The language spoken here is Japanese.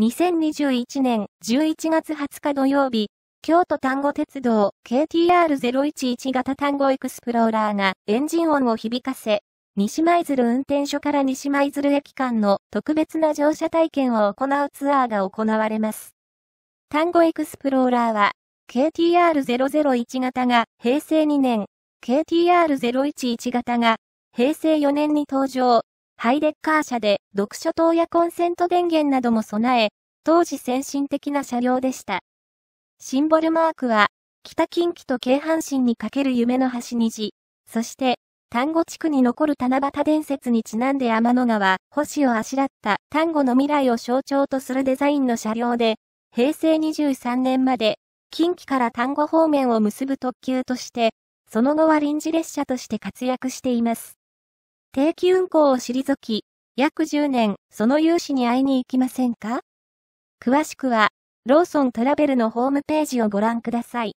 2021年11月20日土曜日、京都単語鉄道 KTR011 型単語エクスプローラーがエンジン音を響かせ、西舞鶴運転所から西舞鶴駅間の特別な乗車体験を行うツアーが行われます。単語エクスプローラーは、KTR001 型が平成2年、KTR011 型が平成4年に登場、ハイデッカー車で読書灯やコンセント電源なども備え、当時先進的な車両でした。シンボルマークは、北近畿と京阪神にかける夢の橋虹、そして、丹後地区に残る七夕伝説にちなんで天の川、星をあしらった丹後の未来を象徴とするデザインの車両で、平成23年まで、近畿から丹後方面を結ぶ特急として、その後は臨時列車として活躍しています。定期運行を退き、約10年、その融資に会いに行きませんか詳しくは、ローソントラベルのホームページをご覧ください。